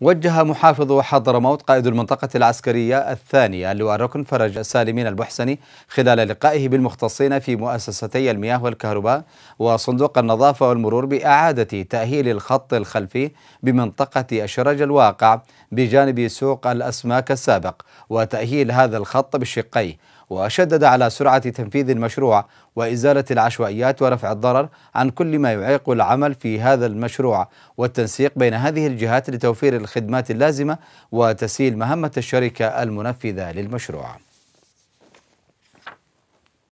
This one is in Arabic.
وجه محافظ حضرموت قائد المنطقة العسكرية الثانية اللواء ركن فرج سالمين البحسني خلال لقائه بالمختصين في مؤسستي المياه والكهرباء وصندوق النظافة والمرور بإعادة تأهيل الخط الخلفي بمنطقة الشرج الواقع بجانب سوق الأسماك السابق وتأهيل هذا الخط بالشقيه وشدد على سرعة تنفيذ المشروع وإزالة العشوائيات ورفع الضرر عن كل ما يعيق العمل في هذا المشروع والتنسيق بين هذه الجهات لتوفير الخدمات اللازمة وتسهيل مهمة الشركة المنفذة للمشروع